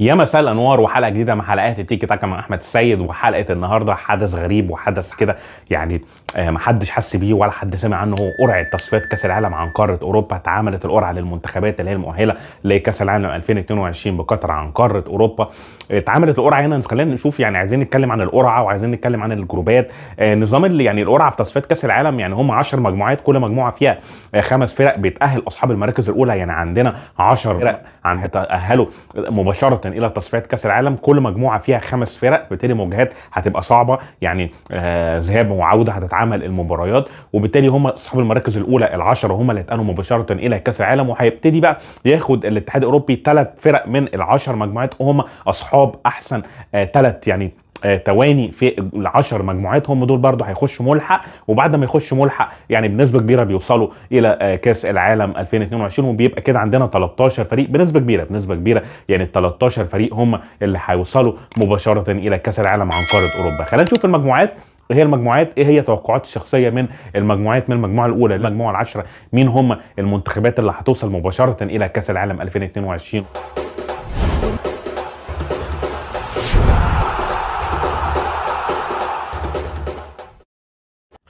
يا مساء الانوار وحلقه جديده من حلقات التيكي تاكا مع احمد السيد وحلقه النهارده حدث غريب وحدث كده يعني آه، ما حدش حس بيه ولا حد سمع عنه هو قرعه تصفيات كاس العالم عن قاره اوروبا اتعملت القرعه للمنتخبات اللي هي المؤهله لكاس العالم 2022 بقطر عن قاره اوروبا اتعملت القرعه هنا خلينا نشوف يعني عايزين نتكلم عن القرعه وعايزين نتكلم عن الجروبات آه، نظام اللي يعني القرعه في تصفيات كاس العالم يعني هم 10 مجموعات كل مجموعه فيها آه، خمس فرق بيتاهل اصحاب المراكز الاولى يعني عندنا 10 فرق هيتاهلوا مباشره الى تصفيات كاس العالم كل مجموعه فيها خمس فرق بالتالي مواجهات هتبقى صعبه يعني آه، ذهاب وعوده هتتعمل المباريات وبالتالي هم اصحاب المراكز الاولى ال ال10 هم اللي هيتأهلوا مباشره الى كاس العالم وهيبتدي بقى ياخد الاتحاد الاوروبي ثلاث فرق من ال10 مجموعات هم اصحاب اصحاب احسن ثلاث آه، يعني آه، تواني في العشر مجموعات هم دول برضو هيخشوا ملحق وبعد ما يخشوا ملحق يعني بنسبه كبيره بيوصلوا الى آه، كاس العالم 2022 وبيبقى كده عندنا 13 فريق بنسبه كبيره بنسبه كبيره يعني ال 13 فريق هم اللي هيوصلوا مباشره الى كاس العالم عن قاره اوروبا خلينا نشوف المجموعات هي المجموعات ايه هي توقعات الشخصيه من المجموعات من المجموعه الاولى للمجموعه العشره مين هم المنتخبات اللي هتوصل مباشره الى كاس العالم 2022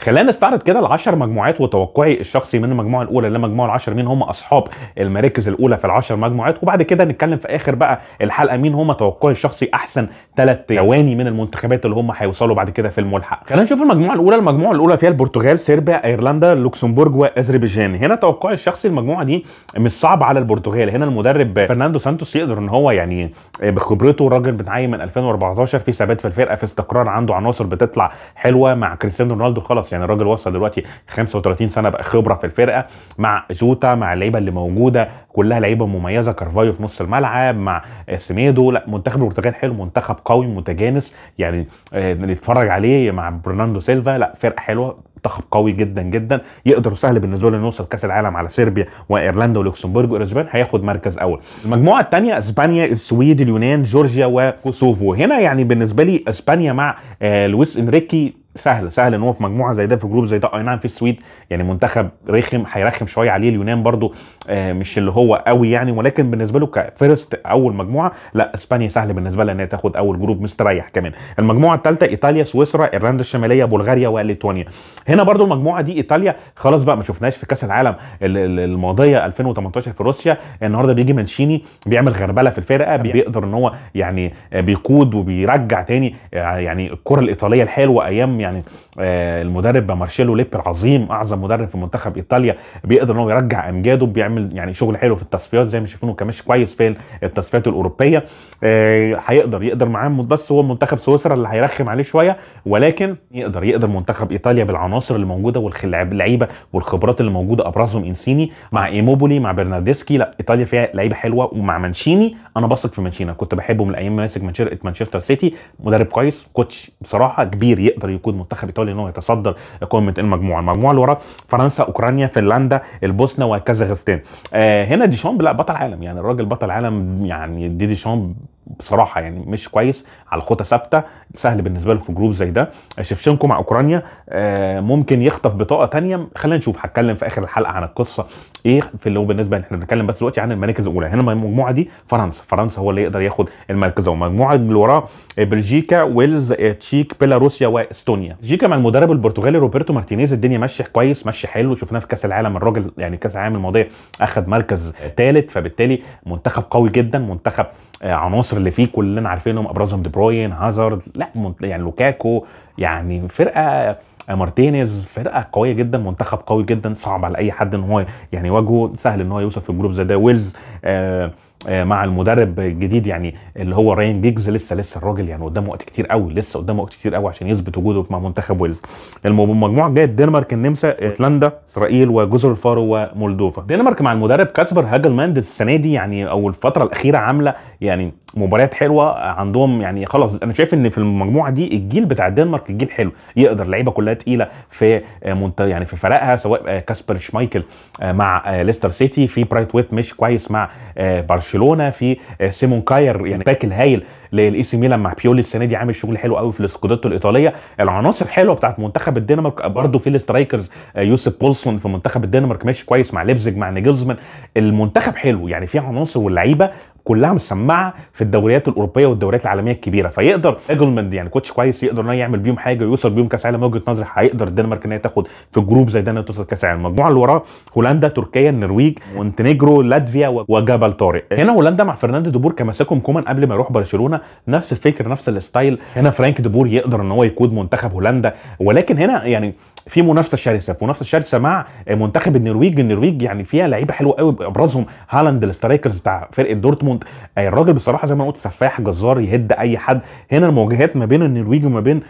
خلينا نستعرض كده العشر مجموعات وتوقعي الشخصي من المجموعه الاولى للمجموعه العشر مين هم اصحاب المراكز الاولى في العشر مجموعات وبعد كده نتكلم في اخر بقى الحلقه مين هم توقعي الشخصي احسن ثلاث ثواني من المنتخبات اللي هم هيوصلوا بعد كده في الملحق خلينا نشوف المجموعه الاولى المجموعه الاولى فيها البرتغال صربيا ايرلندا لوكسمبورج واذربيجان هنا توقعي الشخصي المجموعه دي مش صعب على البرتغال هنا المدرب فرناندو سانتوس يقدر ان هو يعني آه، بخبرته راجل بتعين من 2014 في ثبات في الفرقه في استقرار عنده عناصر بتطلع حلوه مع كريستيانو رونالدو خلاص يعني يعني الراجل وصل دلوقتي 35 سنه بقى خبره في الفرقه مع جوتا مع اللعيبه اللي موجوده كلها لعيبه مميزه كارفايو في نص الملعب مع سميدو لا منتخب البرتغال حلو منتخب قوي متجانس يعني آه، نتفرج عليه مع برناندو سيلفا لا فرقه حلوه منتخب قوي جدا جدا يقدر سهل بالنسبه له نوصل كاس العالم على صربيا وايرلندا ولوكسمبورج والاسبان هياخد مركز اول المجموعه الثانيه اسبانيا السويد اليونان جورجيا وكوسوفو هنا يعني بالنسبه لي اسبانيا مع آه، لويس انريكي سهل سهل ان هو في مجموعه زي ده في جروب زي ده اي نعم في السويد يعني منتخب رخم هيرخم شويه عليه اليونان برده آه، مش اللي هو قوي يعني ولكن بالنسبه له كفيرست اول مجموعه لا اسبانيا سهل بالنسبه لها ان هي تاخد اول جروب مستريح كمان المجموعه الثالثه ايطاليا سويسرا ايرلندا الشماليه بلغاريا وليتوانيا هنا برده المجموعه دي ايطاليا خلاص بقى ما شفناش في كاس العالم الماضيه 2018 في روسيا النهارده بيجي مانشيني بيعمل غربله في الفرقه بيقدر ان هو يعني بيقود وبيرجع تاني آه، يعني الكره الايطاليه الحلوه ايام يعني يعني آه، المدرب مارشيلو ليب العظيم اعظم مدرب في منتخب ايطاليا بيقدر ان هو يرجع امجاده بيعمل يعني شغل حلو في التصفيات زي ما شايفينه كان ماشي كويس في التصفيات الاوروبيه آه، هيقدر يقدر معاه بس هو منتخب سويسرا اللي هيرخم عليه شويه ولكن يقدر يقدر منتخب ايطاليا بالعناصر اللي موجوده واللعيبه والخبرات اللي موجوده ابرزهم انسيني مع ايموبولي مع برناردسكي لا ايطاليا فيها لعيبه حلوه ومع مانشيني انا بثق في مانشيني كنت بحبه من ايام ماسك مانشستر سيتي مدرب كويس كوتش بصراحه كبير يقدر يكون المنتخب الايطالي ان هو يتصدر قمه المجموعه المجموعه اللي وراء فرنسا اوكرانيا فنلندا البوسنه وكازاخستان آه هنا ديشامب لا بطل عالم يعني الراجل بطل عالم يعني دي ديشامب بصراحه يعني مش كويس على خطه ثابته سهل بالنسبه له في جروب زي ده شفشنكو مع اوكرانيا آه، ممكن يخطف بطاقه تانية خلينا نشوف هتكلم في اخر الحلقه عن القصه ايه في اللي هو بالنسبه احنا بنتكلم بس دلوقتي عن المراكز الاولى هنا المجموعه دي فرنسا فرنسا هو اللي يقدر ياخد المركز الاول المجموعه اللي وراه آه، بلجيكا ويلز آه، تشيك بيلاروسيا واستونيا بلجيكا مع المدرب البرتغالي روبرتو مارتينيز الدنيا ماشيه كويس ماشيه حلو شفناه في كاس العالم الراجل يعني كاس العالم الماضيه اخذ مركز ثالث فبالتالي منتخب قوي جدا منتخب آه، عناصر اللي فيه كلنا عارفينهم ابرزهم دي بروين هازارد لا يعني لوكاكو يعني فرقه آه، مارتينيز فرقه قويه جدا منتخب قوي جدا صعب على اي حد ان هو يعني يواجهه سهل ان هو يوصل في الجروب زي ده ويلز آه آه، مع المدرب الجديد يعني اللي هو راين جيجز لسه لسه الراجل يعني قدامه وقت كتير قوي لسه قدامه وقت كتير قوي عشان يثبت وجوده مع منتخب ويلز المجموعه الجايه الدنمارك النمسا ايرلندا اسرائيل وجزر الفارو ومولدوفا الدنمارك مع المدرب كاسبر هاجل السنه دي يعني او الفتره الاخيره عامله يعني مباريات حلوه عندهم يعني خلاص انا شايف ان في المجموعه دي الجيل بتاع الدنمارك الجيل حلو يقدر لعيبه كلها تقيله في آه، منت... يعني في فرقها سواء آه، كاسبر شمايكل مع ليستر سيتي في برايت ويت مش كويس مع برشلونه برشلونه في آه، سيمون كاير يعني باك الهايل الاي سي ميلان مع بيولي السنه دي عامل شغل حلو قوي في السكوداتو الايطاليه العناصر حلوه بتاعت منتخب الدنمارك برضه في الاسترايكرز آه، يوسف بولسون في منتخب الدنمارك ماشي كويس مع ليبزج مع نيجلزمان المنتخب حلو يعني في عناصر واللعيبه كلها مسمعه في الدوريات الاوروبيه والدوريات العالميه الكبيره فيقدر ايجلمند يعني كوتش كويس يقدر انه يعمل بيهم حاجه ويوصل بيهم كاس عالم وجهه نظري هيقدر الدنمارك ان هي تاخد في جروب زي ده انها توصل كاس عالم المجموعه اللي وراه هولندا تركيا النرويج مونتينيجرو لاتفيا وجبل طارق هنا هولندا مع فرناندو دوبور كمسكهم كومان قبل ما يروح برشلونه نفس الفكر نفس الستايل هنا فرانك ديبور يقدر ان هو يقود منتخب هولندا ولكن هنا يعني في منافسه شرسه في منافسه شرسه مع منتخب النرويج النرويج يعني فيها لعيبه حلوه قوي ابرزهم هالاند الاسترايكرز بتاع فرقه دورتموند آه، الراجل بصراحه زي ما قلت سفاح جزار يهد اي حد هنا المواجهات ما بين النرويج وما بين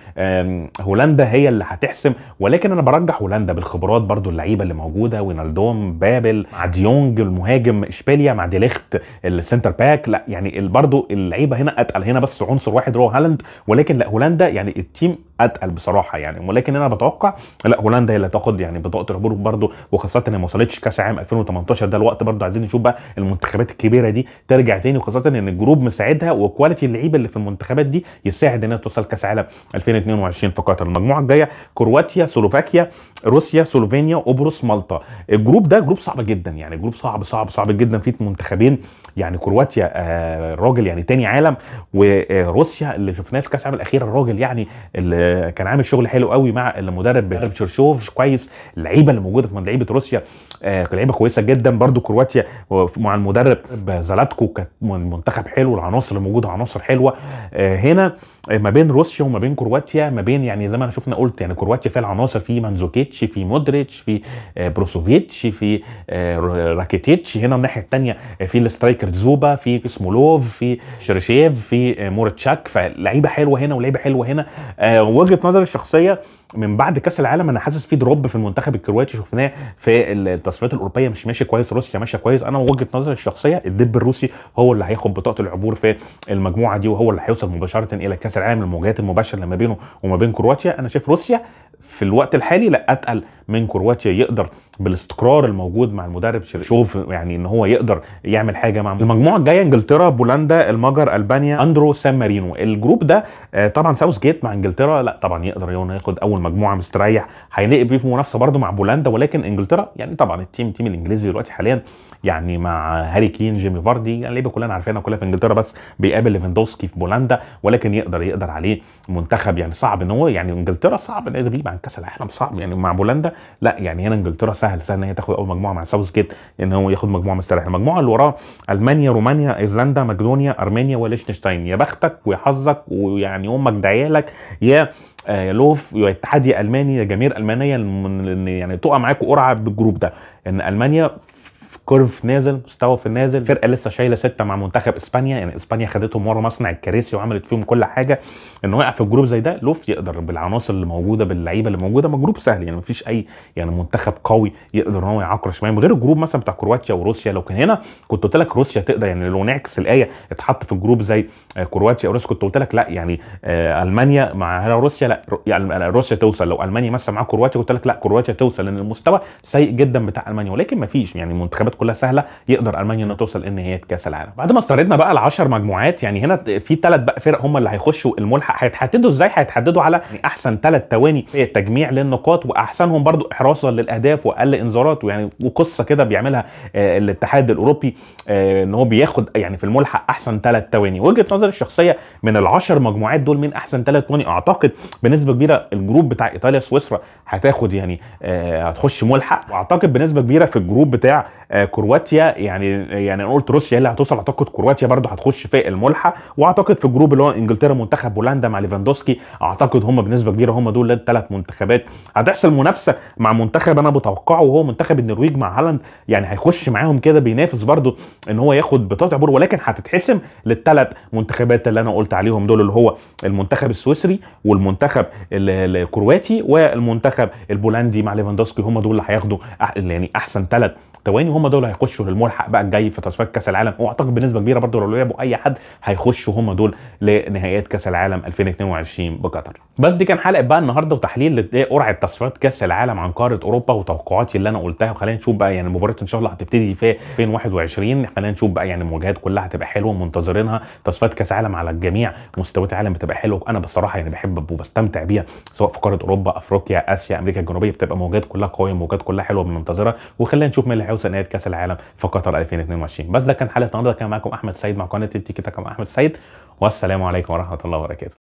هولندا هي اللي هتحسم ولكن انا برجح هولندا بالخبرات برضو اللعيبه اللي موجوده وينالدوم بابل مع ديونج المهاجم اشبيليا مع ديليخت السنتر باك لا يعني برضو اللعيبه هنا اتقل على هنا بس عنصر واحد هو هالاند ولكن لا هولندا يعني التيم اتقل بصراحه يعني ولكن انا بتوقع لا هولندا هي اللي تاخد يعني بطاقه الهبوط برده وخاصه ان ما وصلتش كاس عام 2018 ده الوقت برده عايزين نشوف بقى المنتخبات الكبيره دي ترجع تاني وخاصه ان الجروب مساعدها وكواليتي اللعيبه اللي في المنتخبات دي يساعد انها توصل كاس عالم 2022 في قطر المجموعه الجايه كرواتيا سلوفاكيا روسيا سلوفينيا قبرص مالطا الجروب ده جروب صعب جدا يعني جروب صعب صعب صعب جدا فيه منتخبين يعني كرواتيا الراجل آه، يعني تاني عالم وروسيا اللي شفناه في كاس العالم الاخير الراجل يعني اللي كان عامل شغل حلو قوي مع المدرب تشيرشوف كويس اللعيبه اللي موجوده في لعيبه روسيا آه، لعيبه كويسه جدا برده كرواتيا مع المدرب زلاتكو كانت منتخب حلو العناصر اللي موجوده عناصر حلوه آه، هنا ما بين روسيا وما بين كرواتيا ما بين يعني زي ما انا شفنا قلت يعني كرواتيا فيها العناصر في مانزوكيتش في مودريتش في آه، بروسوفيتش في آه، راكيتيتش هنا الناحيه الثانيه آه، في الاسترايكر زوبا في في سمولوف في شرشيف في مورتشاك فلعيبه حلوه هنا ولعيبه حلوه هنا وجهه نظري الشخصيه من بعد كاس العالم انا حاسس في دروب في المنتخب الكرواتي شفناه في التصفيات الاوروبيه مش ماشي كويس روسيا ماشيه كويس انا وجهه نظري الشخصيه الدب الروسي هو اللي هياخد بطاقه العبور في المجموعه دي وهو اللي هيوصل مباشره الى كاس العالم المواجهات المباشره ما بينه وما بين كرواتيا انا شايف روسيا في الوقت الحالي لا اتقل من كرواتيا يقدر بالاستقرار الموجود مع المدرب شوف يعني ان هو يقدر يعمل حاجه مع المجموعه الجايه انجلترا بولندا المجر البانيا اندرو سان مارينو الجروب ده آه، طبعا ساوث جيت مع انجلترا لا طبعا يقدر ياخد اول مجموعه مستريح هيلاقي بيه منافسه برده مع بولندا ولكن انجلترا يعني طبعا التيم التيم الانجليزي دلوقتي حاليا يعني مع هاري كين جيمي فاردي يعني اللعيبه كلنا عارفينها كلها في انجلترا بس بيقابل ليفاندوفسكي في بولندا ولكن يقدر يقدر عليه منتخب يعني صعب ان هو يعني انجلترا صعب ان هي تغيب عن كاس العالم صعب يعني مع بولندا لا يعني هنا انجلترا سهل سهل سهل ان هي تاخد اول مجموعه مع ساوث جيت ان هو ياخد مجموعه مستريح المجموعه اللي وراه المانيا رومانيا ايرلندا مقدونيا ارمينيا وليشنشتاين يا بختك ويا حظك ويعني امك لك يا آه، يا لوف يا اتحاد يا الماني يا جماهير المانيه يعني تقع معاكوا قرعه بالجروب ده ان المانيا كورف نازل مستوى في النازل فرقه لسه شايله سته مع منتخب اسبانيا يعني اسبانيا خدتهم ورا مصنع الكراسي وعملت فيهم كل حاجه انه يقع في الجروب زي ده لوف يقدر بالعناصر اللي موجوده باللعيبه اللي موجوده ما جروب سهل يعني مفيش اي يعني منتخب قوي يقدر ان هو يعكرش شمال من غير الجروب مثلا بتاع كرواتيا وروسيا لو كان هنا كنت قلت لك روسيا تقدر يعني لو نعكس الايه اتحط في الجروب زي آه، كرواتيا وروسيا كنت قلت لك لا يعني آه، المانيا مع روسيا لا يعني آه، روسيا توصل لو المانيا مثلا مع كرواتيا قلت لك لا كرواتيا توصل لان المستوى سيء جدا بتاع المانيا ولكن مفيش يعني منتخبات كلها سهله يقدر المانيا انها توصل هي كاس العالم بعد ما استردنا بقى ال10 مجموعات يعني هنا في ثلاث بقى فرق هم اللي هيخشوا الملحق هيتحددوا ازاي هيتحددوا على يعني احسن ثلاث ثواني في التجميع للنقاط واحسنهم برضو احراصا للاهداف واقل انذارات ويعني وقصه كده بيعملها آه، الاتحاد الاوروبي آه، ان هو بياخد يعني في الملحق احسن ثلاث ثواني وجهه نظري الشخصيه من ال10 مجموعات دول مين احسن ثلاث ثواني اعتقد بنسبه كبيره الجروب بتاع ايطاليا سويسرا هتاخد يعني آه، هتخش ملحق واعتقد بنسبه كبيره في الجروب بتاع كرواتيا يعني يعني انا قلت روسيا هي اللي هتوصل اعتقد كرواتيا برده هتخش في الملحه واعتقد في الجروب اللي هو انجلترا منتخب بولندا مع ليفاندوسكي اعتقد هم بنسبه كبيره هم دول الثلاث منتخبات هتحصل منافسه مع منتخب انا بتوقعه وهو منتخب النرويج مع هالاند يعني هيخش معاهم كده بينافس برده ان هو ياخد بطاقه عبور ولكن هتتحسم للثلاث منتخبات اللي انا قلت عليهم دول اللي هو المنتخب السويسري والمنتخب الكرواتي والمنتخب البولندي مع ليفاندوسكي هم دول اللي هياخدوا يعني احسن ثلاث ثواني وهم دول هيخشوا للملحق بقى الجاي في تصفيات كاس العالم واعتقد بنسبه كبيره برضه لو لعبوا اي حد هيخشوا هم دول لنهائيات كاس العالم 2022 بقطر بس دي كان حلقه بقى النهارده وتحليل لقرعه تصفيات كاس العالم عن قاره اوروبا وتوقعاتي اللي انا قلتها وخلينا نشوف بقى يعني مباراه ان شاء الله هتبتدي في 2021 خلينا نشوف بقى يعني المواجهات كلها هتبقى حلوه منتظرينها تصفيات كاس عالم على الجميع مستويات العالم بتبقى حلوه انا بصراحه يعني بحب وبستمتع بيها سواء في قاره اوروبا افريقيا اسيا امريكا الجنوبيه بتبقى مواجهات كلها قويه مواجهات كلها حلوه بننتظرها وخلينا نشوف مين اللي ثنائيه كاس العالم في قطر 2022 بس ده كان حلقه النهارده كان معاكم احمد سعيد مع قناه التيكي تاكا مع احمد سعيد والسلام عليكم ورحمه الله وبركاته